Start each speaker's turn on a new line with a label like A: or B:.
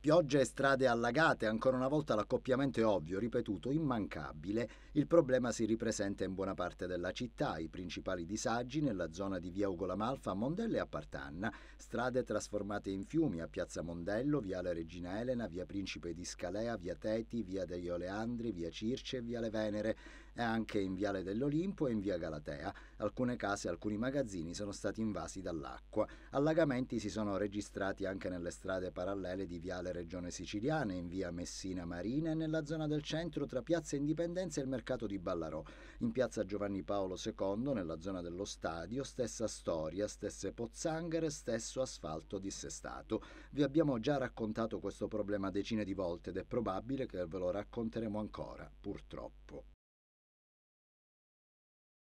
A: Piogge e strade allagate, ancora una volta l'accoppiamento è ovvio, ripetuto, immancabile. Il problema si ripresenta in buona parte della città, i principali disagi nella zona di via Ugo Malfa, Mondello e a Partanna, strade trasformate in fiumi a piazza Mondello, viale Regina Elena, via Principe di Scalea, via Teti, via degli Oleandri, via Circe e viale Venere, e anche in viale dell'Olimpo e in via Galatea. Alcune case e alcuni magazzini sono stati invasi dall'acqua. Allagamenti si sono registrati anche nelle strade parallele di viale nelle regioni siciliane, in via Messina Marina e nella zona del centro tra Piazza Indipendenza e il mercato di Ballarò. In piazza Giovanni Paolo II, nella zona dello stadio, stessa storia, stesse pozzanghere, stesso asfalto dissestato. Vi abbiamo già raccontato questo problema decine di volte ed è probabile che ve lo racconteremo ancora, purtroppo.